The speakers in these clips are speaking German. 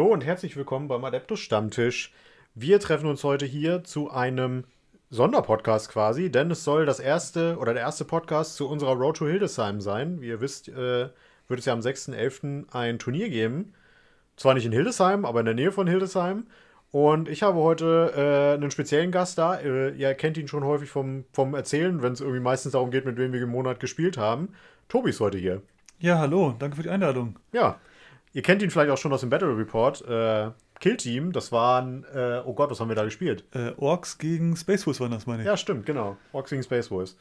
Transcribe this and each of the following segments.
Hallo und herzlich willkommen beim Adeptus Stammtisch. Wir treffen uns heute hier zu einem Sonderpodcast quasi, denn es soll das erste oder der erste Podcast zu unserer Road to Hildesheim sein. Wie ihr wisst, äh, wird es ja am 6.11. ein Turnier geben. Zwar nicht in Hildesheim, aber in der Nähe von Hildesheim. Und ich habe heute äh, einen speziellen Gast da. Äh, ihr kennt ihn schon häufig vom, vom Erzählen, wenn es irgendwie meistens darum geht, mit wem wir im Monat gespielt haben. Tobi ist heute hier. Ja, hallo, danke für die Einladung. Ja, Ihr kennt ihn vielleicht auch schon aus dem Battle Report. Äh, Kill Team, das waren, äh, oh Gott, was haben wir da gespielt? Äh, Orks gegen Space Wolves waren das, meine ich. Ja, stimmt, genau. Orks gegen Space Wolves.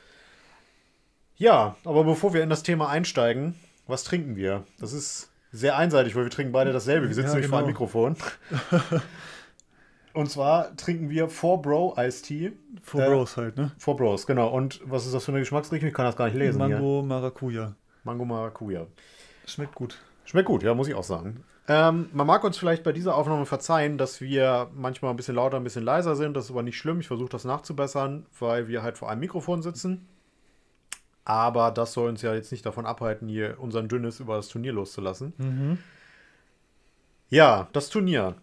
Ja, aber bevor wir in das Thema einsteigen, was trinken wir? Das ist sehr einseitig, weil wir trinken beide dasselbe. Wir sitzen ja, nämlich genau. vor einem genau. Mikrofon. Und zwar trinken wir 4Bro Ice Tea. 4 äh, Bros halt, ne? 4 Bros, genau. Und was ist das für eine Geschmacksrichtung? Ich kann das gar nicht lesen. Mango hier. Maracuja. Mango Maracuja. Schmeckt gut. Schmeckt gut, ja, muss ich auch sagen. Ähm, man mag uns vielleicht bei dieser Aufnahme verzeihen, dass wir manchmal ein bisschen lauter, ein bisschen leiser sind. Das ist aber nicht schlimm. Ich versuche das nachzubessern, weil wir halt vor einem Mikrofon sitzen. Aber das soll uns ja jetzt nicht davon abhalten, hier unseren Dünnes über das Turnier loszulassen. Mhm. Ja, das Turnier.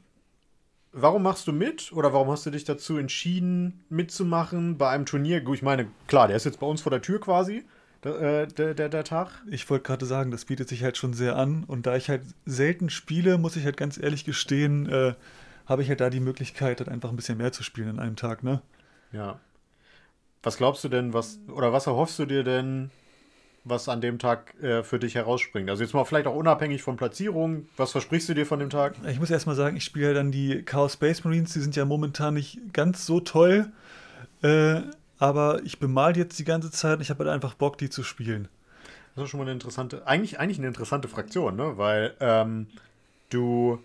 Warum machst du mit oder warum hast du dich dazu entschieden, mitzumachen bei einem Turnier? Ich meine, klar, der ist jetzt bei uns vor der Tür quasi. Äh, der, der, der Tag. Ich wollte gerade sagen, das bietet sich halt schon sehr an. Und da ich halt selten spiele, muss ich halt ganz ehrlich gestehen, äh, habe ich halt da die Möglichkeit, halt einfach ein bisschen mehr zu spielen in einem Tag, ne? Ja. Was glaubst du denn, was, oder was erhoffst du dir denn, was an dem Tag äh, für dich herausspringt? Also jetzt mal vielleicht auch unabhängig von Platzierung, was versprichst du dir von dem Tag? Ich muss erstmal sagen, ich spiele ja halt dann die Chaos Space Marines, die sind ja momentan nicht ganz so toll. Äh, aber ich bemal jetzt die ganze Zeit und ich habe halt einfach Bock, die zu spielen. Das ist schon mal eine interessante, eigentlich, eigentlich eine interessante Fraktion, ne? Weil ähm, du,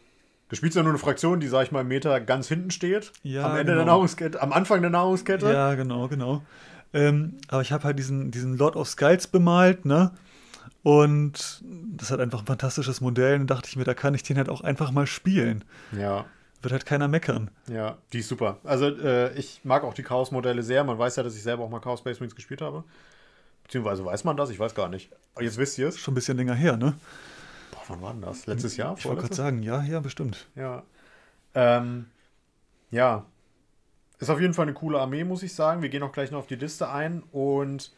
du spielst ja nur eine Fraktion, die, sag ich mal, im Meter ganz hinten steht. Ja, am Ende genau. der Nahrungskette, am Anfang der Nahrungskette. Ja, genau, genau. Ähm, aber ich habe halt diesen, diesen Lord of Skulls bemalt, ne? Und das hat einfach ein fantastisches Modell. Und dachte ich mir, da kann ich den halt auch einfach mal spielen. Ja wird halt keiner meckern. Ja, die ist super. Also äh, ich mag auch die Chaos-Modelle sehr. Man weiß ja, dass ich selber auch mal Chaos Space Marines gespielt habe. Beziehungsweise weiß man das, ich weiß gar nicht. Aber jetzt wisst ihr es. Schon ein bisschen länger her, ne? Boah, wann war denn das? Letztes Jahr? Ich wollte gerade sagen, ja, ja, bestimmt. Ja. Ähm, ja. Ist auf jeden Fall eine coole Armee, muss ich sagen. Wir gehen auch gleich noch auf die Liste ein und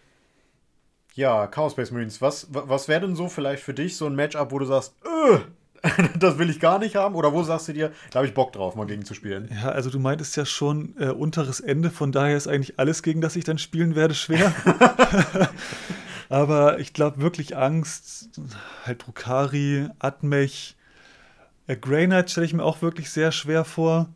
ja, Chaos Space Marines. Was, was wäre denn so vielleicht für dich so ein Matchup, wo du sagst, äh, das will ich gar nicht haben? Oder wo sagst du dir, da habe ich Bock drauf, mal gegen zu spielen? Ja, also du meintest ja schon äh, unteres Ende, von daher ist eigentlich alles, gegen das ich dann spielen werde, schwer. Aber ich glaube wirklich Angst, halt Brukari, Atmech, äh, Grey Knight stelle ich mir auch wirklich sehr schwer vor.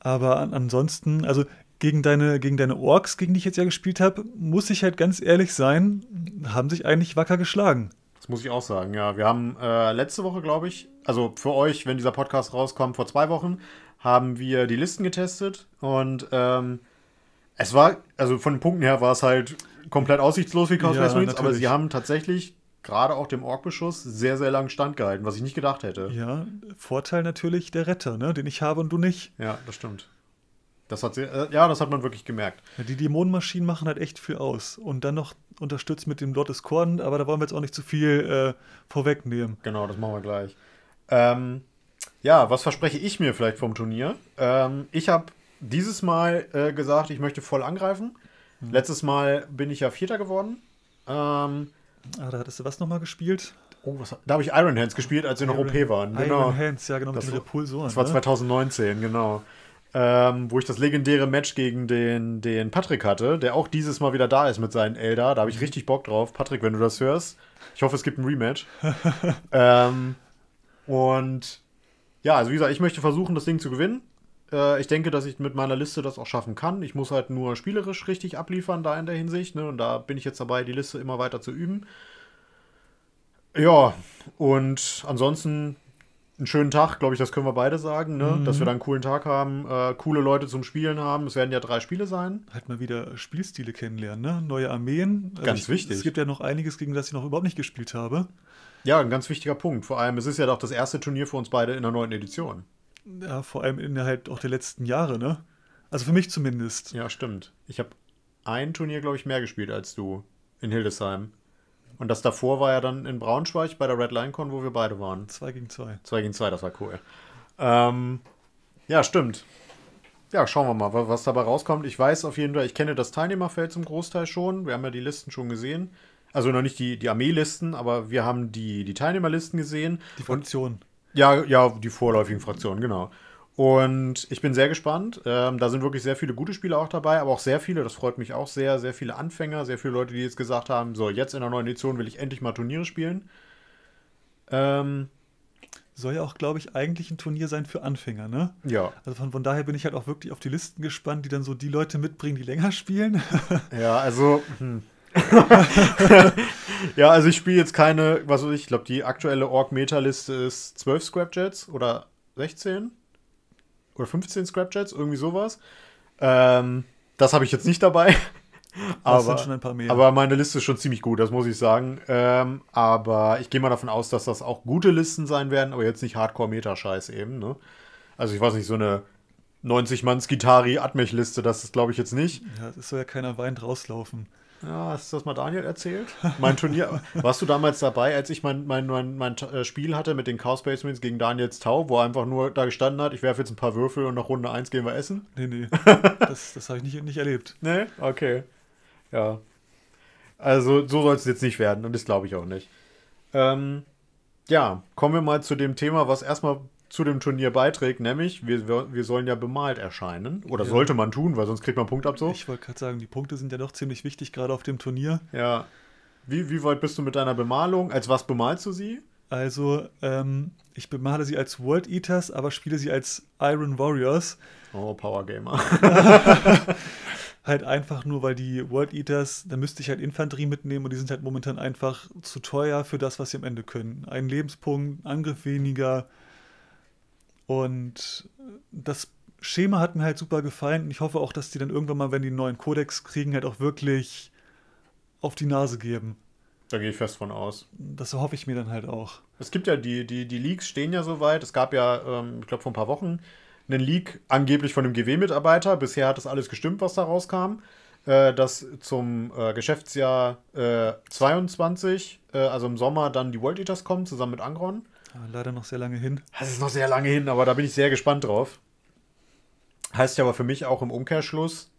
Aber an ansonsten, also gegen deine, gegen deine Orks, gegen die ich jetzt ja gespielt habe, muss ich halt ganz ehrlich sein, haben sich eigentlich wacker geschlagen. Das muss ich auch sagen, ja. Wir haben äh, letzte Woche, glaube ich, also für euch, wenn dieser Podcast rauskommt, vor zwei Wochen, haben wir die Listen getestet und ähm, es war, also von den Punkten her war es halt komplett aussichtslos wie Chaos ja, Marines, aber sie haben tatsächlich gerade auch dem ork sehr, sehr lang standgehalten, was ich nicht gedacht hätte. Ja, Vorteil natürlich der Retter, ne? den ich habe und du nicht. Ja, das stimmt. Das hat sie, äh, ja, das hat man wirklich gemerkt. Ja, die Dämonenmaschinen machen halt echt viel aus. Und dann noch unterstützt mit dem Lord Discordant, aber da wollen wir jetzt auch nicht zu viel äh, vorwegnehmen. Genau, das machen wir gleich. Ähm, ja, was verspreche ich mir vielleicht vom Turnier? Ähm, ich habe dieses Mal äh, gesagt, ich möchte voll angreifen. Hm. Letztes Mal bin ich ja Vierter geworden. Ähm, ah, da hattest du was nochmal gespielt? Oh, was, da habe ich Iron Hands gespielt, als sie noch OP waren. Genau. Iron Hands, ja, genau, das mit war, der Pulsor. Das war 2019, ne? genau ähm, wo ich das legendäre Match gegen den, den Patrick hatte, der auch dieses Mal wieder da ist mit seinen Elder. Da habe ich mhm. richtig Bock drauf. Patrick, wenn du das hörst, ich hoffe, es gibt ein Rematch. ähm, und ja, also wie gesagt, ich möchte versuchen, das Ding zu gewinnen. Äh, ich denke, dass ich mit meiner Liste das auch schaffen kann. Ich muss halt nur spielerisch richtig abliefern, da in der Hinsicht. Ne? Und da bin ich jetzt dabei, die Liste immer weiter zu üben. Ja, und ansonsten einen schönen Tag, glaube ich, das können wir beide sagen, ne? Mhm. dass wir da einen coolen Tag haben, äh, coole Leute zum Spielen haben. Es werden ja drei Spiele sein. Halt mal wieder Spielstile kennenlernen, ne? neue Armeen. Also ganz ich, wichtig. Es gibt ja noch einiges, gegen das ich noch überhaupt nicht gespielt habe. Ja, ein ganz wichtiger Punkt. Vor allem, es ist ja doch das erste Turnier für uns beide in der neuen Edition. Ja, vor allem innerhalb auch der letzten Jahre, ne? Also für mich zumindest. Ja, stimmt. Ich habe ein Turnier, glaube ich, mehr gespielt als du in Hildesheim. Und das davor war ja dann in Braunschweig bei der Red Line Con, wo wir beide waren. Zwei gegen zwei. Zwei gegen zwei, das war cool. Ähm, ja, stimmt. Ja, schauen wir mal, was dabei rauskommt. Ich weiß auf jeden Fall, ich kenne das Teilnehmerfeld zum Großteil schon. Wir haben ja die Listen schon gesehen. Also noch nicht die, die Armeelisten, aber wir haben die, die Teilnehmerlisten gesehen. Die Fraktionen. Ja, ja, die vorläufigen Fraktionen, genau. Und ich bin sehr gespannt. Ähm, da sind wirklich sehr viele gute Spieler auch dabei, aber auch sehr viele, das freut mich auch sehr, sehr viele Anfänger, sehr viele Leute, die jetzt gesagt haben, so, jetzt in der neuen Edition will ich endlich mal Turniere spielen. Ähm, soll ja auch, glaube ich, eigentlich ein Turnier sein für Anfänger, ne? Ja. Also von, von daher bin ich halt auch wirklich auf die Listen gespannt, die dann so die Leute mitbringen, die länger spielen. ja, also. Hm. ja, also ich spiele jetzt keine, was weiß ich, ich glaube, die aktuelle Org-Meta-Liste ist 12 Scrapjets oder 16 oder 15 Scrapjets, irgendwie sowas. Ähm, das habe ich jetzt nicht dabei. aber, aber, meine Liste ist schon ziemlich gut, das muss ich sagen. Ähm, aber ich gehe mal davon aus, dass das auch gute Listen sein werden, aber jetzt nicht Hardcore-Meta-Scheiß eben. Ne? Also ich weiß nicht, so eine 90-Manns-Gitari-Admech-Liste, das ist glaube ich jetzt nicht. Ja, es soll ja keiner weint rauslaufen. Ja, hast du das mal Daniel erzählt? Mein Turnier. warst du damals dabei, als ich mein, mein, mein, mein äh, Spiel hatte mit den Chaos Space gegen Daniels Tau, wo er einfach nur da gestanden hat, ich werfe jetzt ein paar Würfel und nach Runde 1 gehen wir essen? Nee, nee. das das habe ich nicht, nicht erlebt. Nee? Okay. Ja. Also, so soll es jetzt nicht werden und das glaube ich auch nicht. Ähm, ja, kommen wir mal zu dem Thema, was erstmal zu dem Turnier beiträgt, nämlich wir, wir sollen ja bemalt erscheinen. Oder ja. sollte man tun, weil sonst kriegt man Punktabzug. Ich wollte gerade sagen, die Punkte sind ja doch ziemlich wichtig, gerade auf dem Turnier. Ja. Wie, wie weit bist du mit deiner Bemalung? Als was bemalst du sie? Also, ähm, ich bemale sie als World Eaters, aber spiele sie als Iron Warriors. Oh, Power Gamer. halt einfach nur, weil die World Eaters, da müsste ich halt Infanterie mitnehmen und die sind halt momentan einfach zu teuer für das, was sie am Ende können. Ein Lebenspunkt, Angriff weniger, und das Schema hat mir halt super gefallen und ich hoffe auch, dass die dann irgendwann mal, wenn die einen neuen Kodex kriegen, halt auch wirklich auf die Nase geben. Da gehe ich fest von aus. Das hoffe ich mir dann halt auch. Es gibt ja die, die, die Leaks stehen ja soweit. Es gab ja, ähm, ich glaube, vor ein paar Wochen einen Leak angeblich von einem GW-Mitarbeiter. Bisher hat das alles gestimmt, was da rauskam. Äh, dass zum äh, Geschäftsjahr äh, 22, äh, also im Sommer, dann die World Eaters kommen, zusammen mit Angron. Ja, leider noch sehr lange hin. Das ist noch sehr lange hin, aber da bin ich sehr gespannt drauf. Heißt ja aber für mich auch im Umkehrschluss,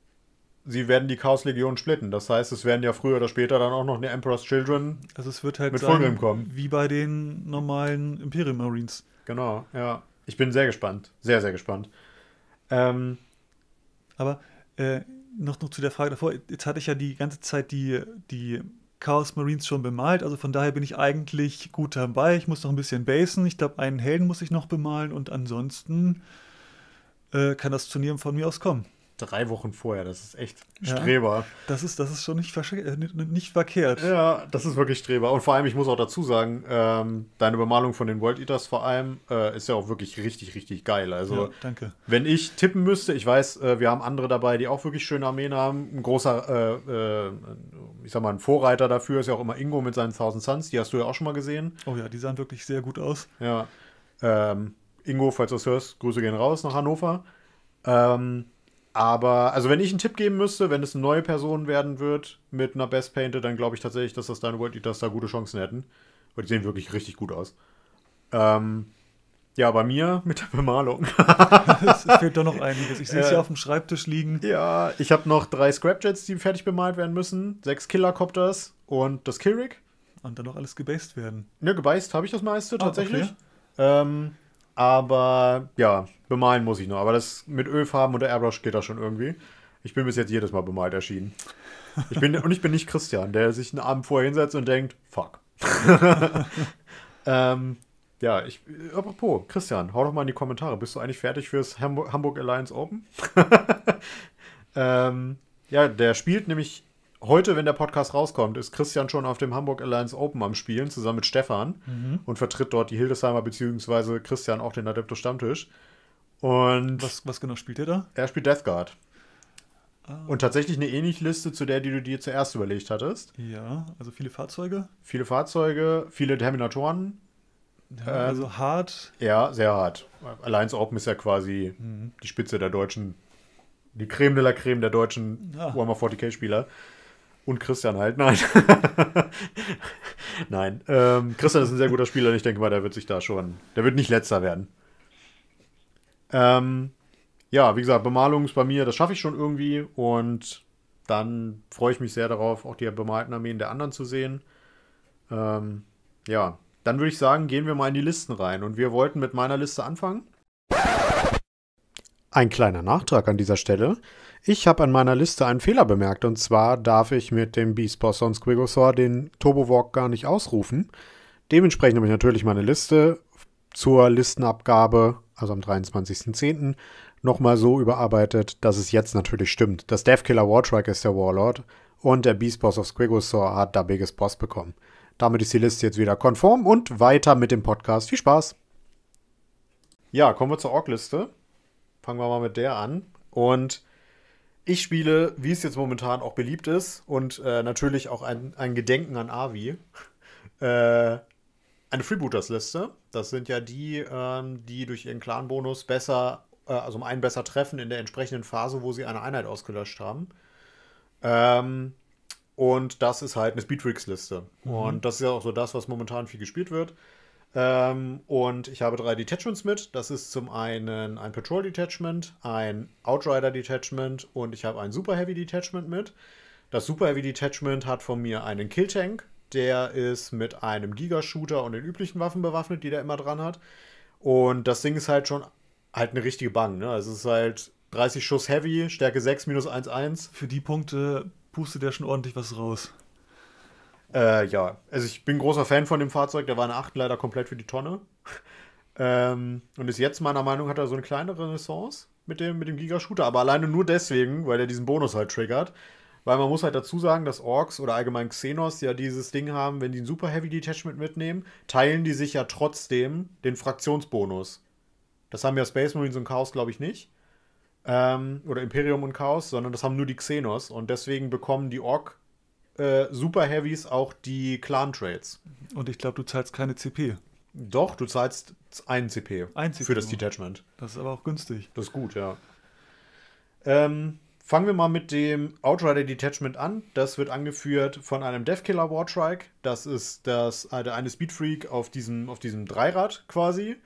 sie werden die Chaos-Legion splitten. Das heißt, es werden ja früher oder später dann auch noch eine Emperor's Children also es wird halt mit Fulgrim kommen. Wie bei den normalen Imperium Marines. Genau, ja. Ich bin sehr gespannt. Sehr, sehr gespannt. Ähm, aber äh, noch, noch zu der Frage davor. Jetzt hatte ich ja die ganze Zeit die, die Chaos Marines schon bemalt, also von daher bin ich eigentlich gut dabei. Ich muss noch ein bisschen basen. Ich glaube, einen Helden muss ich noch bemalen und ansonsten äh, kann das Turnier von mir aus kommen drei Wochen vorher. Das ist echt Streber. Ja, das, ist, das ist schon nicht, äh, nicht verkehrt. Ja, das ist wirklich Streber. Und vor allem, ich muss auch dazu sagen, ähm, deine Bemalung von den World Eaters vor allem äh, ist ja auch wirklich richtig, richtig geil. Also, ja, danke. Wenn ich tippen müsste, ich weiß, äh, wir haben andere dabei, die auch wirklich schöne Armeen haben. Ein großer, äh, äh ich sag mal, ein Vorreiter dafür ist ja auch immer Ingo mit seinen 1000 Suns. Die hast du ja auch schon mal gesehen. Oh ja, die sahen wirklich sehr gut aus. Ja. Ähm, Ingo, falls du das hörst, Grüße gehen raus nach Hannover. Ähm, aber, also wenn ich einen Tipp geben müsste, wenn es eine neue Person werden wird mit einer Best Painted, dann glaube ich tatsächlich, dass das dann World Eaters da gute Chancen hätten. Weil die sehen wirklich richtig gut aus. Ähm, ja, bei mir mit der Bemalung. es fehlt doch noch einiges. Ich sehe es äh, ja auf dem Schreibtisch liegen. Ja, ich habe noch drei Scrapjets, die fertig bemalt werden müssen, sechs Killercopters und das Killrig. Und dann noch alles gebased werden. ja, ne, gebased habe ich das meiste ah, tatsächlich. Okay. Ähm, aber ja, bemalen muss ich noch. Aber das mit Ölfarben oder Airbrush geht da schon irgendwie. Ich bin bis jetzt jedes Mal bemalt erschienen. Ich bin, und ich bin nicht Christian, der sich einen Abend vorher hinsetzt und denkt, fuck. ähm, ja, ich, apropos, Christian, hau doch mal in die Kommentare. Bist du eigentlich fertig fürs Hamburg, Hamburg Alliance Open? ähm, ja, der spielt nämlich heute, wenn der Podcast rauskommt, ist Christian schon auf dem Hamburg Alliance Open am Spielen, zusammen mit Stefan mhm. und vertritt dort die Hildesheimer, bzw. Christian auch den Adeptus Stammtisch. Und was, was genau spielt er da? Er spielt Death Guard. Ah. Und tatsächlich eine ähnliche Liste zu der, die du dir zuerst überlegt hattest. Ja, also viele Fahrzeuge. Viele Fahrzeuge, viele Terminatoren. Ja, also ähm, also hart. Ja, sehr hart. Alliance Open ist ja quasi mhm. die Spitze der deutschen, die Creme de la Creme der deutschen ja. Warhammer 40k-Spieler. Und Christian halt, nein. nein. Ähm, Christian ist ein sehr guter Spieler und ich denke mal, der wird sich da schon. Der wird nicht letzter werden. Ähm, ja, wie gesagt, Bemalung ist bei mir, das schaffe ich schon irgendwie. Und dann freue ich mich sehr darauf, auch die bemalten Armeen der anderen zu sehen. Ähm, ja, dann würde ich sagen, gehen wir mal in die Listen rein. Und wir wollten mit meiner Liste anfangen. Ein kleiner Nachtrag an dieser Stelle. Ich habe an meiner Liste einen Fehler bemerkt und zwar darf ich mit dem Beast Boss on Squigosaur den Turbo Walk gar nicht ausrufen. Dementsprechend habe ich natürlich meine Liste zur Listenabgabe, also am 23.10., nochmal so überarbeitet, dass es jetzt natürlich stimmt. Das Deathkiller Wartrack ist der Warlord und der Beast Boss of Squigosaur hat da Biggest Boss bekommen. Damit ist die Liste jetzt wieder konform und weiter mit dem Podcast. Viel Spaß! Ja, kommen wir zur Org-Liste. Fangen wir mal mit der an. Und ich spiele, wie es jetzt momentan auch beliebt ist, und äh, natürlich auch ein, ein Gedenken an Avi, äh, eine Freebooters-Liste. Das sind ja die, ähm, die durch ihren Clan-Bonus besser, äh, also um einen besser treffen in der entsprechenden Phase, wo sie eine Einheit ausgelöscht haben. Ähm, und das ist halt eine Speedtricks-Liste. Mhm. Und das ist ja auch so das, was momentan viel gespielt wird. Ähm, und ich habe drei Detachments mit. Das ist zum einen ein Patrol Detachment, ein Outrider Detachment und ich habe ein Super Heavy Detachment mit. Das Super Heavy Detachment hat von mir einen Kill Tank. Der ist mit einem Gigashooter und den üblichen Waffen bewaffnet, die der immer dran hat. Und das Ding ist halt schon halt eine richtige Bank. Ne? Also es ist halt 30 Schuss Heavy, Stärke 6 minus 1, 1. Für die Punkte pustet der schon ordentlich was raus. Äh, ja, also ich bin großer Fan von dem Fahrzeug. Der war in der 8 leider komplett für die Tonne. Ähm, und ist jetzt meiner Meinung nach hat er so eine kleine Renaissance mit dem, mit dem Giga-Shooter. Aber alleine nur deswegen, weil er diesen Bonus halt triggert. Weil man muss halt dazu sagen, dass Orks oder allgemein Xenos ja dieses Ding haben, wenn die ein Super Heavy Detachment mitnehmen, teilen die sich ja trotzdem den Fraktionsbonus. Das haben ja Space Marines und Chaos, glaube ich, nicht. Ähm, oder Imperium und Chaos, sondern das haben nur die Xenos. Und deswegen bekommen die Ork äh, Super Heavies auch die Clan Trades. Und ich glaube, du zahlst keine CP. Doch, du zahlst einen CP, Ein CP für das Detachment. Das ist aber auch günstig. Das ist gut, ja. Ähm, fangen wir mal mit dem Outrider Detachment an. Das wird angeführt von einem Deathkiller Wartrike. Das ist das, äh, der eine Speedfreak auf diesem, auf diesem Dreirad quasi.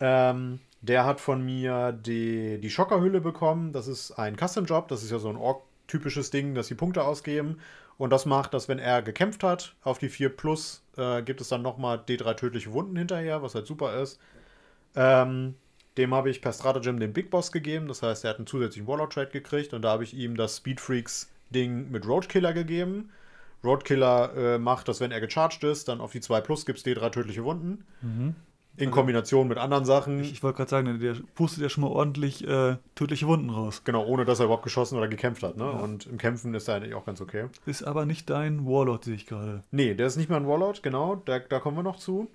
Ähm, der hat von mir die, die Schockerhülle bekommen. Das ist ein Custom Job. Das ist ja so ein Org-typisches Ding, dass sie Punkte ausgeben. Und das macht, dass wenn er gekämpft hat, auf die 4 Plus äh, gibt es dann nochmal D3 tödliche Wunden hinterher, was halt super ist. Ähm, dem habe ich per Stratagem den Big Boss gegeben, das heißt, er hat einen zusätzlichen Warlord-Trade gekriegt und da habe ich ihm das Speed Freaks-Ding mit Roadkiller gegeben. Roadkiller äh, macht, dass wenn er gecharged ist, dann auf die 2 Plus gibt es D3 tödliche Wunden. Mhm. In also Kombination mit anderen Sachen. Ich, ich wollte gerade sagen, der pustet ja schon mal ordentlich äh, tödliche Wunden raus. Genau, ohne dass er überhaupt geschossen oder gekämpft hat. Ne? Ja. Und im Kämpfen ist er eigentlich auch ganz okay. Ist aber nicht dein Warlord, sehe ich gerade. Nee, der ist nicht mein Warlord, genau. Da, da kommen wir noch zu.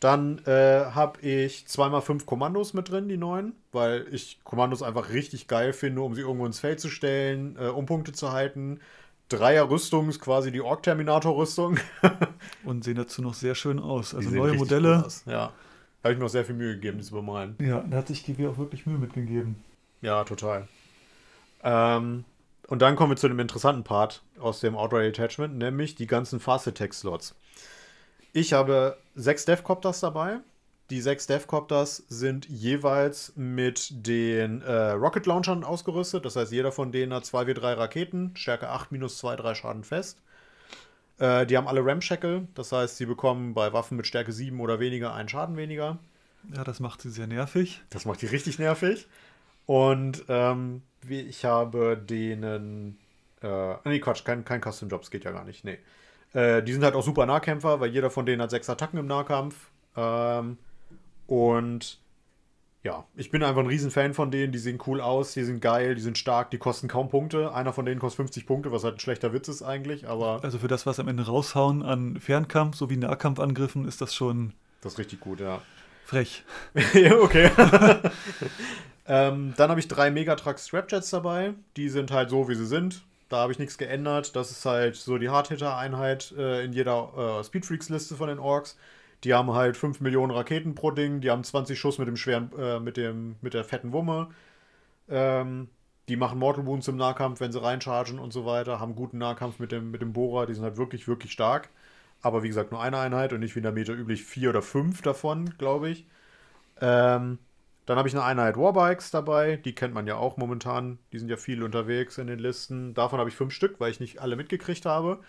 Dann äh, habe ich zweimal fünf Kommandos mit drin, die neuen, weil ich Kommandos einfach richtig geil finde, um sie irgendwo ins Feld zu stellen, äh, um Punkte zu halten. Dreier Rüstung ist quasi die Ork-Terminator-Rüstung. Und sehen dazu noch sehr schön aus. Also neue Modelle. Ja habe ich mir auch sehr viel Mühe gegeben, dieses Bemalen. Ja, da hat sich GW auch wirklich Mühe mitgegeben. Ja, total. Ähm, und dann kommen wir zu dem interessanten Part aus dem Outright Attachment, nämlich die ganzen Fast Attack Slots. Ich habe sechs Devcopters dabei. Die sechs Devcopters sind jeweils mit den äh, Rocket Launchern ausgerüstet. Das heißt, jeder von denen hat zwei w 3 Raketen, Stärke 8 minus 2, 3 Schaden fest. Äh, die haben alle Ramshackle, das heißt, sie bekommen bei Waffen mit Stärke 7 oder weniger einen Schaden weniger. Ja, das macht sie sehr nervig. Das macht sie richtig nervig. Und ähm, ich habe denen. Äh, nee, Quatsch, kein, kein Custom Jobs geht ja gar nicht. Nee. Äh, die sind halt auch super Nahkämpfer, weil jeder von denen hat sechs Attacken im Nahkampf. Ähm, und ja, ich bin einfach ein Riesenfan von denen. Die sehen cool aus, die sind geil, die sind stark, die kosten kaum Punkte. Einer von denen kostet 50 Punkte, was halt ein schlechter Witz ist eigentlich, aber. Also für das, was am Ende raushauen an Fernkampf sowie Nahkampfangriffen, ist das schon. Das ist richtig gut, ja. Frech. okay. ähm, dann habe ich drei Megatruck Strapjets dabei. Die sind halt so, wie sie sind. Da habe ich nichts geändert. Das ist halt so die Hardhitter-Einheit äh, in jeder äh, Speedfreaks-Liste von den Orks. Die haben halt 5 Millionen Raketen pro Ding, die haben 20 Schuss mit dem schweren, äh, mit dem, mit der fetten Wumme. Ähm, die machen Mortal Wounds im Nahkampf, wenn sie reinchargen und so weiter, haben guten Nahkampf mit dem, mit dem Bohrer, die sind halt wirklich, wirklich stark. Aber wie gesagt, nur eine Einheit und nicht wie in der Meter üblich vier oder fünf davon, glaube ich. Ähm, dann habe ich eine Einheit Warbikes dabei, die kennt man ja auch momentan. Die sind ja viel unterwegs in den Listen. Davon habe ich fünf Stück, weil ich nicht alle mitgekriegt habe.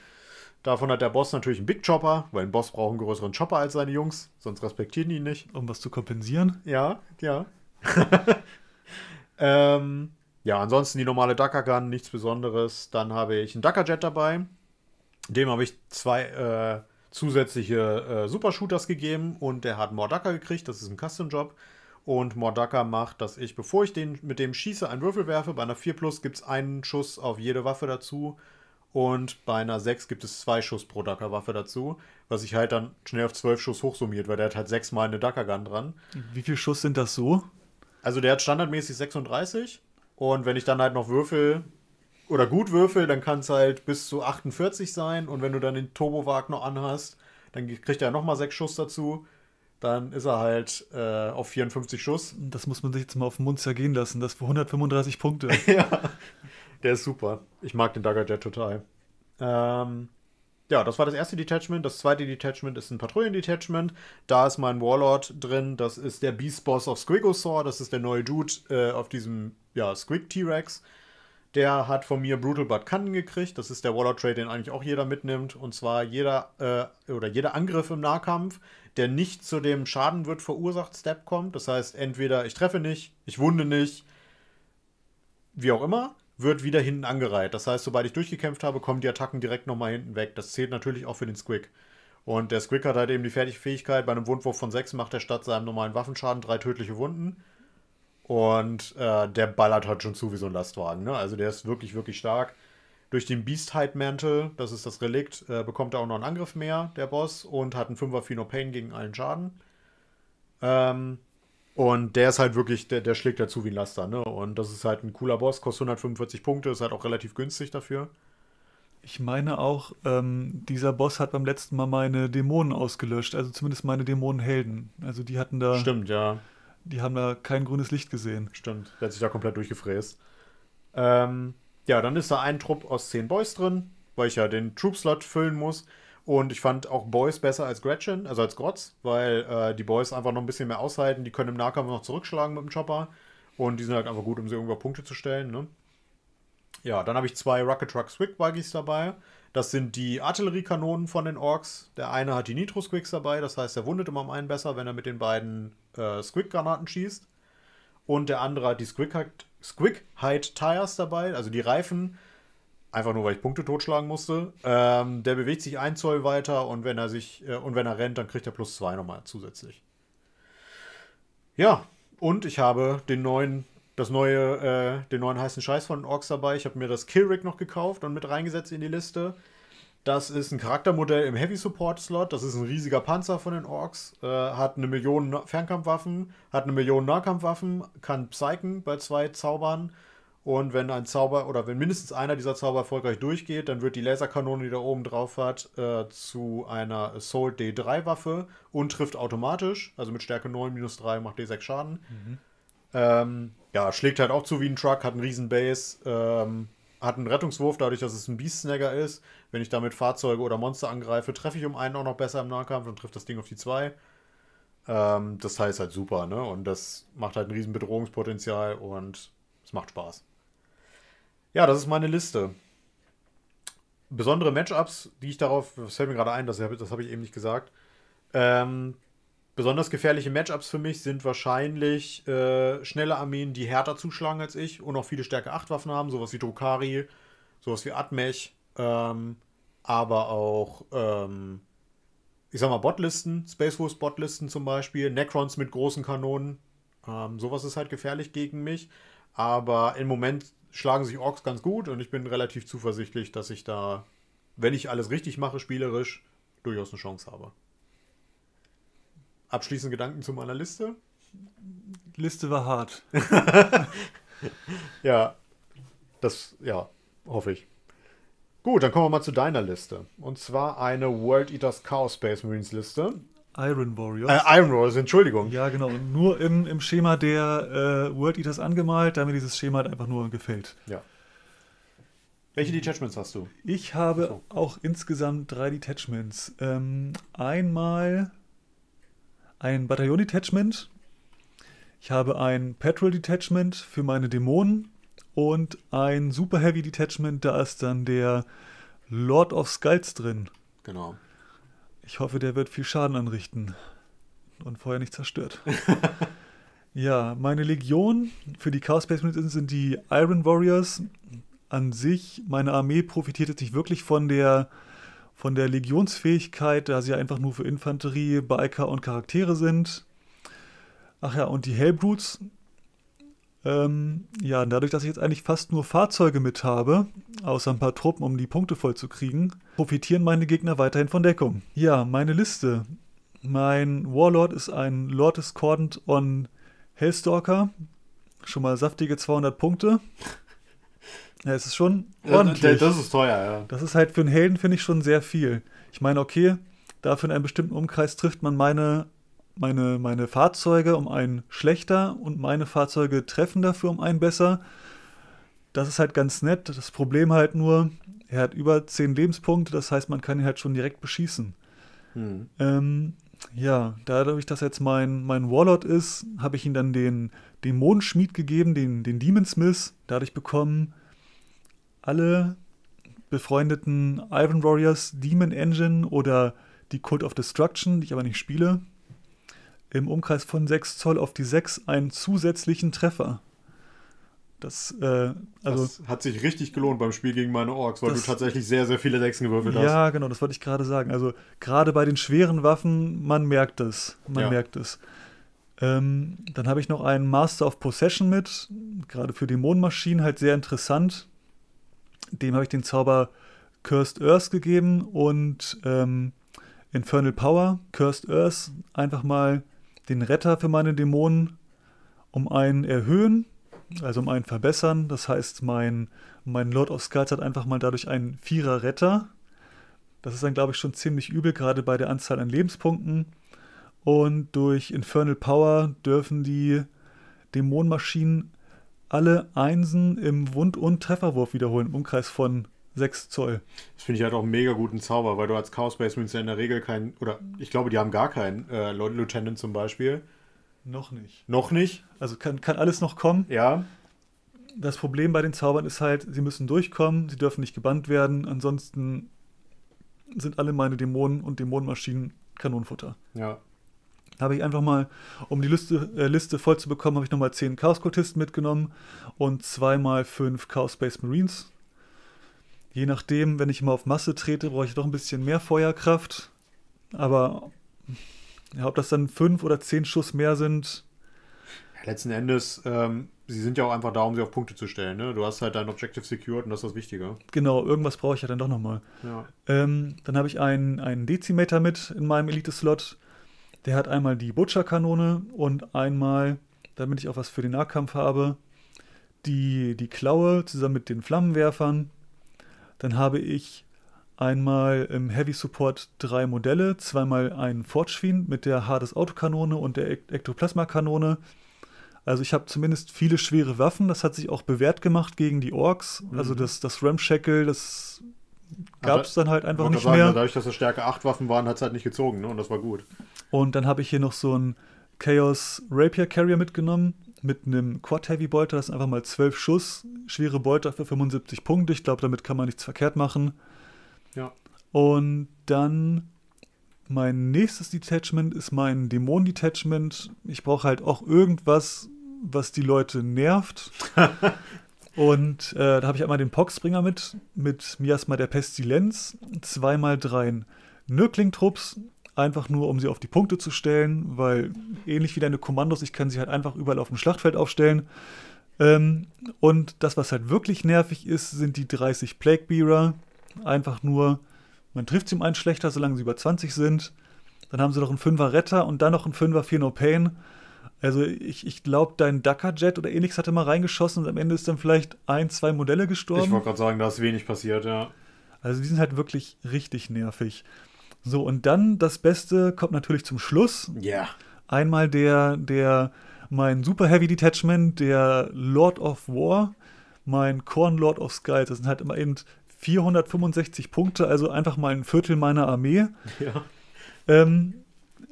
Davon hat der Boss natürlich einen Big Chopper, weil ein Boss braucht einen größeren Chopper als seine Jungs, sonst respektieren die ihn nicht. Um was zu kompensieren? Ja, ja. ähm, ja, ansonsten die normale Ducker Gun, nichts Besonderes. Dann habe ich einen Ducker Jet dabei. Dem habe ich zwei äh, zusätzliche äh, Supershooters gegeben und der hat Morducker gekriegt. Das ist ein Custom-Job. Und Morducker macht, dass ich, bevor ich den mit dem schieße, einen Würfel werfe. Bei einer 4 Plus gibt es einen Schuss auf jede Waffe dazu und bei einer 6 gibt es zwei Schuss pro Dackerwaffe dazu, was sich halt dann schnell auf 12 Schuss hochsummiert, weil der hat halt sechsmal eine Dackergun dran. Wie viel Schuss sind das so? Also der hat standardmäßig 36 und wenn ich dann halt noch würfel oder gut würfel, dann kann es halt bis zu 48 sein und wenn du dann den Turbowag noch anhast, dann kriegt er nochmal 6 Schuss dazu. Dann ist er halt äh, auf 54 Schuss. Das muss man sich jetzt mal auf den Mund zergehen lassen. Das für 135 Punkte. ja. Der ist super. Ich mag den Dagger Jet total. Ähm, ja, das war das erste Detachment. Das zweite Detachment ist ein Patrouillen-Detachment. Da ist mein Warlord drin. Das ist der Beast-Boss auf Squigosaur. Das ist der neue Dude äh, auf diesem ja, Squig-T-Rex. Der hat von mir Brutal Blood Cannon gekriegt. Das ist der Warlord-Trade, den eigentlich auch jeder mitnimmt. Und zwar jeder äh, oder jeder Angriff im Nahkampf, der nicht zu dem Schaden wird verursacht, Step kommt. Das heißt, entweder ich treffe nicht, ich wunde nicht, wie auch immer wird wieder hinten angereiht. Das heißt, sobald ich durchgekämpft habe, kommen die Attacken direkt nochmal hinten weg. Das zählt natürlich auch für den Squick. Und der Squick hat halt eben die fertige Fähigkeit, bei einem Wundwurf von 6 macht er statt seinem normalen Waffenschaden drei tödliche Wunden. Und äh, der ballert halt schon zu wie so ein Lastwagen. Ne? Also der ist wirklich, wirklich stark. Durch den Beast-Hype-Mantel, das ist das Relikt, äh, bekommt er auch noch einen Angriff mehr, der Boss, und hat einen 5er Fino Pain gegen allen Schaden. Ähm, und der ist halt wirklich, der, der schlägt dazu wie ein Laster, ne? Und das ist halt ein cooler Boss, kostet 145 Punkte, ist halt auch relativ günstig dafür. Ich meine auch, ähm, dieser Boss hat beim letzten Mal meine Dämonen ausgelöscht, also zumindest meine Dämonenhelden. Also die hatten da. Stimmt, ja. Die haben da kein grünes Licht gesehen. Stimmt, der hat sich da komplett durchgefräst. Ähm, ja, dann ist da ein Trupp aus 10 Boys drin, weil ich ja den Troop-Slot füllen muss. Und ich fand auch Boys besser als Gretchen, also als Grotz, weil äh, die Boys einfach noch ein bisschen mehr aushalten. Die können im Nahkampf noch zurückschlagen mit dem Chopper. Und die sind halt einfach gut, um sie irgendwo Punkte zu stellen. Ne? Ja, dann habe ich zwei Rocket Truck Squick Buggies dabei. Das sind die Artilleriekanonen von den Orks. Der eine hat die Nitro Squigs dabei, das heißt, er wundet immer am einen besser, wenn er mit den beiden äh, Squick-Granaten schießt. Und der andere hat die Squig Height Tires dabei, also die Reifen, einfach nur, weil ich Punkte totschlagen musste. Ähm, der bewegt sich ein Zoll weiter und wenn er sich äh, und wenn er rennt, dann kriegt er plus zwei nochmal zusätzlich. Ja, und ich habe den neuen, das neue, äh, den neuen heißen Scheiß von Orks dabei. Ich habe mir das Killrig noch gekauft und mit reingesetzt in die Liste. Das ist ein Charaktermodell im Heavy Support Slot. Das ist ein riesiger Panzer von den Orks. Äh, hat eine Million Fernkampfwaffen, hat eine Million Nahkampfwaffen, kann Psyken bei zwei Zaubern und wenn ein Zauber oder wenn mindestens einer dieser Zauber erfolgreich durchgeht, dann wird die Laserkanone, die da oben drauf hat, äh, zu einer Assault D3-Waffe und trifft automatisch. Also mit Stärke 9 minus 3 macht D6 Schaden. Mhm. Ähm, ja, schlägt halt auch zu wie ein Truck, hat einen riesen Base, ähm, hat einen Rettungswurf, dadurch, dass es ein Beast-Snagger ist. Wenn ich damit Fahrzeuge oder Monster angreife, treffe ich um einen auch noch besser im Nahkampf und trifft das Ding auf die 2. Ähm, das heißt halt super, ne? Und das macht halt ein riesen Bedrohungspotenzial und es macht Spaß. Ja, das ist meine Liste. Besondere Matchups, die ich darauf, das fällt mir gerade ein, das, das habe ich eben nicht gesagt. Ähm, besonders gefährliche Matchups für mich sind wahrscheinlich äh, schnelle Armeen, die härter zuschlagen als ich und auch viele Stärke 8 Waffen haben, sowas wie Drukari, sowas wie Atmech, ähm, aber auch, ähm, ich sag mal, Botlisten, Space Wolves Botlisten zum Beispiel, Necrons mit großen Kanonen. Ähm, sowas ist halt gefährlich gegen mich. Aber im Moment schlagen sich Orks ganz gut und ich bin relativ zuversichtlich, dass ich da, wenn ich alles richtig mache, spielerisch, durchaus eine Chance habe. Abschließend Gedanken zu meiner Liste. Liste war hart. ja, das, ja, hoffe ich. Gut, dann kommen wir mal zu deiner Liste. Und zwar eine World Eaters Chaos Space Marines Liste. Iron Warriors. Äh, Iron Warriors, Entschuldigung. Ja, genau. Nur im, im Schema der äh, World Eaters angemalt, damit dieses Schema halt einfach nur gefällt. Ja. Welche Detachments hast du? Ich habe so. auch insgesamt drei Detachments. Ähm, einmal ein Bataillon-Detachment. Ich habe ein petrol detachment für meine Dämonen. Und ein Super Heavy Detachment, da ist dann der Lord of Skulls drin. Genau. Ich hoffe, der wird viel Schaden anrichten und vorher nicht zerstört. ja, meine Legion für die Chaos Space Marines sind die Iron Warriors. An sich, meine Armee profitiert jetzt nicht wirklich von der, von der Legionsfähigkeit, da sie ja einfach nur für Infanterie, Biker und Charaktere sind. Ach ja, und die Hellbrutes, ähm, ja, dadurch, dass ich jetzt eigentlich fast nur Fahrzeuge mit habe, außer ein paar Truppen, um die Punkte vollzukriegen, profitieren meine Gegner weiterhin von Deckung. Ja, meine Liste. Mein Warlord ist ein Lord Discordant on Hellstalker. Schon mal saftige 200 Punkte. Ja, es ist schon ordentlich. Das ist teuer, ja. Das ist halt für einen Helden, finde ich, schon sehr viel. Ich meine, okay, dafür in einem bestimmten Umkreis trifft man meine meine, meine Fahrzeuge um einen schlechter und meine Fahrzeuge treffen dafür um einen besser. Das ist halt ganz nett. Das Problem halt nur, er hat über 10 Lebenspunkte, das heißt, man kann ihn halt schon direkt beschießen. Hm. Ähm, ja, dadurch, dass jetzt mein, mein Warlord ist, habe ich ihm dann den Dämonenschmied gegeben, den, den Demon Smith. Dadurch bekommen alle befreundeten Iron Warriors Demon Engine oder die Cult of Destruction, die ich aber nicht spiele, im Umkreis von 6 Zoll auf die 6 einen zusätzlichen Treffer. Das, äh, also, das hat sich richtig gelohnt beim Spiel gegen meine Orks, weil das, du tatsächlich sehr, sehr viele Sechsen gewürfelt hast. Ja, genau, das wollte ich gerade sagen. Also gerade bei den schweren Waffen, man merkt es. Man ja. merkt es. Ähm, dann habe ich noch einen Master of Possession mit, gerade für Dämonenmaschinen halt sehr interessant. Dem habe ich den Zauber Cursed Earth gegeben und ähm, Infernal Power, Cursed Earth, einfach mal den Retter für meine Dämonen um einen erhöhen, also um einen verbessern. Das heißt, mein, mein Lord of Skulls hat einfach mal dadurch einen Vierer Retter. Das ist dann, glaube ich, schon ziemlich übel, gerade bei der Anzahl an Lebenspunkten. Und durch Infernal Power dürfen die Dämonenmaschinen alle Einsen im Wund- und Trefferwurf wiederholen, im Umkreis von 6 Zoll. Das finde ich halt auch einen mega guten Zauber, weil du als Chaos Space Marines ja in der Regel keinen, oder ich glaube, die haben gar keinen äh, Lieutenant zum Beispiel. Noch nicht. Noch nicht? Also kann, kann alles noch kommen. Ja. Das Problem bei den Zaubern ist halt, sie müssen durchkommen, sie dürfen nicht gebannt werden, ansonsten sind alle meine Dämonen und Dämonenmaschinen Kanonenfutter. Ja. Habe ich einfach mal, um die Liste, äh, Liste voll zu bekommen, habe ich nochmal 10 Chaos-Kultisten mitgenommen und zweimal 5 Chaos Space Marines Je nachdem, wenn ich mal auf Masse trete, brauche ich doch ein bisschen mehr Feuerkraft. Aber ja, ob das dann fünf oder zehn Schuss mehr sind. letzten Endes, ähm, sie sind ja auch einfach da, um sie auf Punkte zu stellen. Ne? Du hast halt dein Objective secured und das ist das Wichtige. Genau, irgendwas brauche ich ja dann doch nochmal. Ja. Ähm, dann habe ich einen, einen Decimator mit in meinem Elite-Slot. Der hat einmal die Butcher-Kanone und einmal, damit ich auch was für den Nahkampf habe, die, die Klaue zusammen mit den Flammenwerfern. Dann habe ich einmal im Heavy Support drei Modelle, zweimal einen Fortschwien mit der Hades Autokanone und der Ektoplasma-Kanone. Also ich habe zumindest viele schwere Waffen, das hat sich auch bewährt gemacht gegen die Orks. Also mhm. Also das, das Ramshackle, das gab es dann halt einfach nicht sagen, mehr. Dadurch, dass es stärker acht Waffen waren, hat es halt nicht gezogen ne? und das war gut. Und dann habe ich hier noch so einen Chaos Rapier Carrier mitgenommen, mit einem Quad-Heavy-Beuter. Das ist einfach mal 12 Schuss, schwere Beuter für 75 Punkte. Ich glaube, damit kann man nichts verkehrt machen. Ja. Und dann mein nächstes Detachment ist mein Dämon-Detachment. Ich brauche halt auch irgendwas, was die Leute nervt. Und äh, da habe ich einmal den Poxbringer mit, mit Miasma der Pestilenz, zweimal Nürkling-Trupps, einfach nur, um sie auf die Punkte zu stellen, weil ähnlich wie deine Kommandos, ich kann sie halt einfach überall auf dem Schlachtfeld aufstellen. Ähm, und das, was halt wirklich nervig ist, sind die 30 Plague Plaguebearer. Einfach nur, man trifft sie um einen schlechter, solange sie über 20 sind. Dann haben sie noch einen 5er Retter und dann noch einen 5er Fear No Pain. Also ich, ich glaube, dein Ducker jet oder ähnliches hatte mal reingeschossen und am Ende ist dann vielleicht ein, zwei Modelle gestorben. Ich wollte gerade sagen, da ist wenig passiert, ja. Also die sind halt wirklich richtig nervig. So, und dann das Beste kommt natürlich zum Schluss. Ja. Yeah. Einmal der, der, mein Super Heavy Detachment, der Lord of War, mein Korn Lord of Skies. Das sind halt immer eben 465 Punkte, also einfach mal ein Viertel meiner Armee. Ja. Ähm,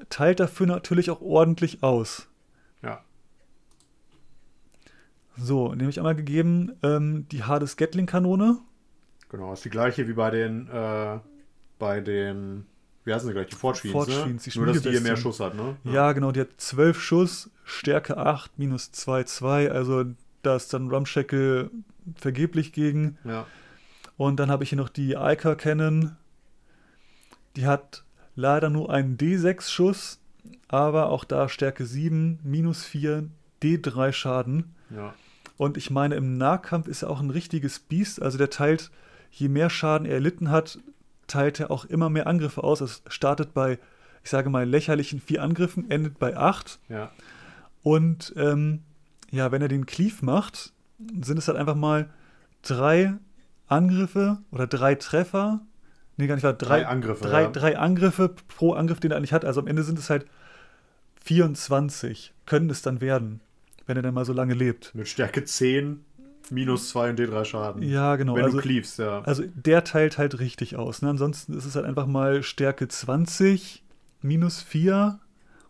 teilt dafür natürlich auch ordentlich aus. Ja. So, nehme ich einmal gegeben, ähm, die Hades Gatling-Kanone. Genau, ist die gleiche wie bei den, äh, bei den wie heißen sie gleich? Die Forge Fiends, ne? die Nur, dass die hier mehr Schuss hat, ne? Ja. genau, die hat 12 Schuss, Stärke 8, minus 2, 2. Also da ist dann Rumshackle vergeblich gegen. Ja. Und dann habe ich hier noch die Iker kennen. Die hat leider nur einen D6-Schuss, aber auch da Stärke 7, minus 4, D3 Schaden. Ja. Und ich meine, im Nahkampf ist er auch ein richtiges Biest. Also der teilt, je mehr Schaden er erlitten hat, teilt er auch immer mehr Angriffe aus. Es startet bei, ich sage mal, lächerlichen vier Angriffen, endet bei acht. Ja. Und ähm, ja, wenn er den Cleave macht, sind es halt einfach mal drei Angriffe oder drei Treffer. Nee, gar nicht wahr. Drei, drei Angriffe. Drei, ja. drei Angriffe pro Angriff, den er eigentlich hat. Also am Ende sind es halt 24, können es dann werden, wenn er dann mal so lange lebt. Mit Stärke 10 minus 2 und D3 Schaden. Ja, genau. Wenn also, du cleavst, ja. Also der teilt halt richtig aus. Ne? Ansonsten ist es halt einfach mal Stärke 20, minus 4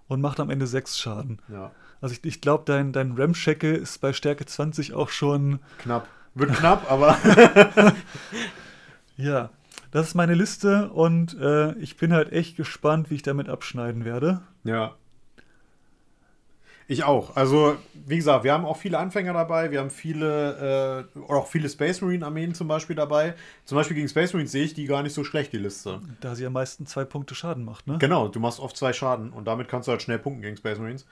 und macht am Ende 6 Schaden. Ja. Also ich, ich glaube, dein, dein Ramschecke ist bei Stärke 20 auch schon. Knapp. Wird knapp, aber. ja. Das ist meine Liste und äh, ich bin halt echt gespannt, wie ich damit abschneiden werde. Ja, ich auch. Also, wie gesagt, wir haben auch viele Anfänger dabei, wir haben viele, äh, auch viele Space Marine-Armeen zum Beispiel dabei. Zum Beispiel gegen Space Marines sehe ich die gar nicht so schlecht, die Liste. Da sie am meisten zwei Punkte Schaden macht, ne? Genau, du machst oft zwei Schaden und damit kannst du halt schnell punkten gegen Space Marines.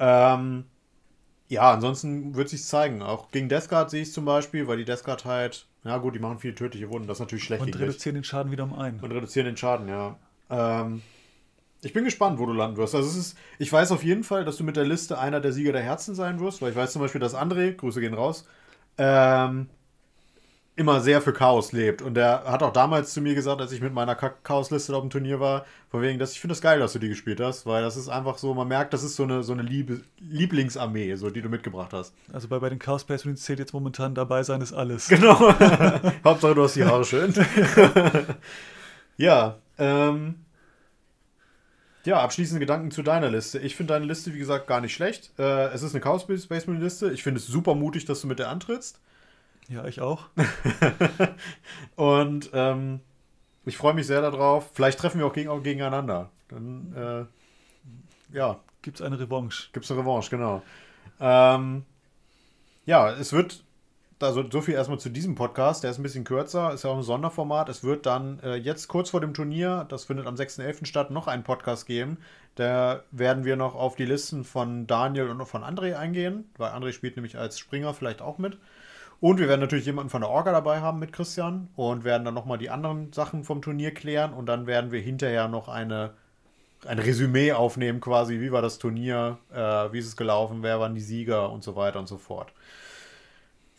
Ähm, ja, ansonsten wird sich zeigen. Auch gegen Death Guard sehe ich zum Beispiel, weil die Death Guard halt, ja gut, die machen viele tödliche Wunden, das ist natürlich schlecht. Und reduzieren den Schaden wieder um einen. Und reduzieren den Schaden, ja. Ähm, ich bin gespannt, wo du landen wirst. Also es ist, ich weiß auf jeden Fall, dass du mit der Liste einer der Sieger der Herzen sein wirst, weil ich weiß zum Beispiel, dass André, Grüße gehen raus, ähm, immer sehr für Chaos lebt. Und er hat auch damals zu mir gesagt, als ich mit meiner Chaos-Liste auf dem Turnier war, von wegen, dass ich finde es das geil, dass du die gespielt hast, weil das ist einfach so, man merkt, das ist so eine, so eine Liebe, Lieblingsarmee, so, die du mitgebracht hast. Also bei, bei den Chaos Space Marines zählt jetzt momentan dabei sein ist alles. Genau. Hauptsache du hast die Haare schön. ja, ähm, ja, abschließende Gedanken zu deiner Liste. Ich finde deine Liste, wie gesagt, gar nicht schlecht. Äh, es ist eine Chaos Spaceman Liste. Ich finde es super mutig, dass du mit der antrittst. Ja, ich auch. Und ähm, ich freue mich sehr darauf. Vielleicht treffen wir auch, gegen, auch gegeneinander. Dann, äh, ja. Gibt es eine Revanche? Gibt es eine Revanche, genau. Ähm, ja, es wird also so viel erstmal zu diesem Podcast. Der ist ein bisschen kürzer, ist ja auch ein Sonderformat. Es wird dann äh, jetzt kurz vor dem Turnier, das findet am 6.11. statt, noch einen Podcast geben. Da werden wir noch auf die Listen von Daniel und von André eingehen, weil André spielt nämlich als Springer vielleicht auch mit. Und wir werden natürlich jemanden von der Orga dabei haben mit Christian und werden dann nochmal die anderen Sachen vom Turnier klären und dann werden wir hinterher noch eine, ein Resümee aufnehmen quasi, wie war das Turnier, äh, wie ist es gelaufen, wer waren die Sieger und so weiter und so fort.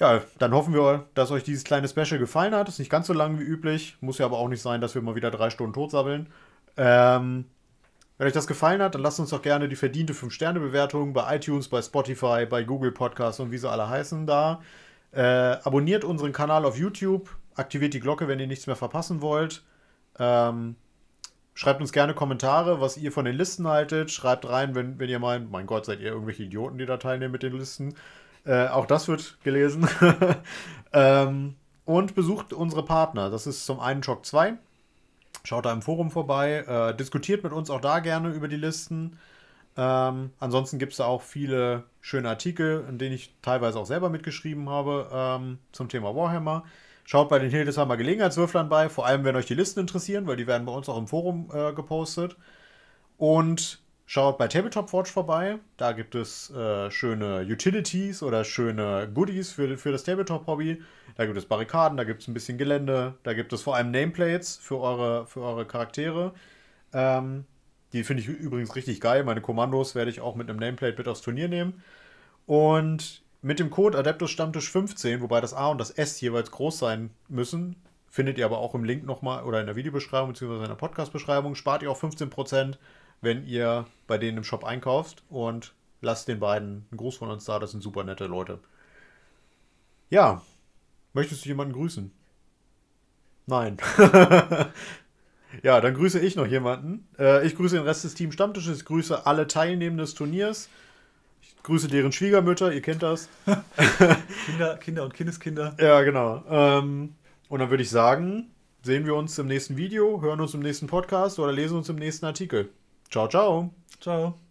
Ja, dann hoffen wir, dass euch dieses kleine Special gefallen hat. Ist nicht ganz so lang wie üblich. Muss ja aber auch nicht sein, dass wir mal wieder drei Stunden totsabbeln. Ähm, wenn euch das gefallen hat, dann lasst uns doch gerne die verdiente 5-Sterne-Bewertung bei iTunes, bei Spotify, bei Google Podcasts und wie sie alle heißen da. Äh, abonniert unseren Kanal auf YouTube, aktiviert die Glocke, wenn ihr nichts mehr verpassen wollt. Ähm, schreibt uns gerne Kommentare, was ihr von den Listen haltet. Schreibt rein, wenn, wenn ihr meint, mein Gott, seid ihr irgendwelche Idioten, die da teilnehmen mit den Listen. Äh, auch das wird gelesen. ähm, und besucht unsere Partner. Das ist zum einen Shock 2. Schaut da im Forum vorbei. Äh, diskutiert mit uns auch da gerne über die Listen. Ähm, ansonsten gibt es da auch viele schöne Artikel, in denen ich teilweise auch selber mitgeschrieben habe ähm, zum Thema Warhammer. Schaut bei den Hildesheimer Gelegenheitswürflern bei, vor allem wenn euch die Listen interessieren, weil die werden bei uns auch im Forum äh, gepostet. Und Schaut bei Tabletop Forge vorbei. Da gibt es äh, schöne Utilities oder schöne Goodies für, für das Tabletop-Hobby. Da gibt es Barrikaden, da gibt es ein bisschen Gelände, da gibt es vor allem Nameplates für eure, für eure Charaktere. Ähm, die finde ich übrigens richtig geil. Meine Kommandos werde ich auch mit einem Nameplate mit aufs Turnier nehmen. Und mit dem Code Adeptus Stammtisch 15, wobei das A und das S jeweils groß sein müssen, findet ihr aber auch im Link nochmal oder in der Videobeschreibung bzw. in der Podcast-Beschreibung, spart ihr auch 15% wenn ihr bei denen im Shop einkauft und lasst den beiden einen Gruß von uns da. Das sind super nette Leute. Ja, möchtest du jemanden grüßen? Nein. ja, dann grüße ich noch jemanden. Äh, ich grüße den Rest des Team Stammtisches, ich grüße alle Teilnehmenden des Turniers. Ich grüße deren Schwiegermütter, ihr kennt das. Kinder, Kinder und Kindeskinder. Ja, genau. Ähm, und dann würde ich sagen, sehen wir uns im nächsten Video, hören uns im nächsten Podcast oder lesen uns im nächsten Artikel. Ciao, ciao. Ciao.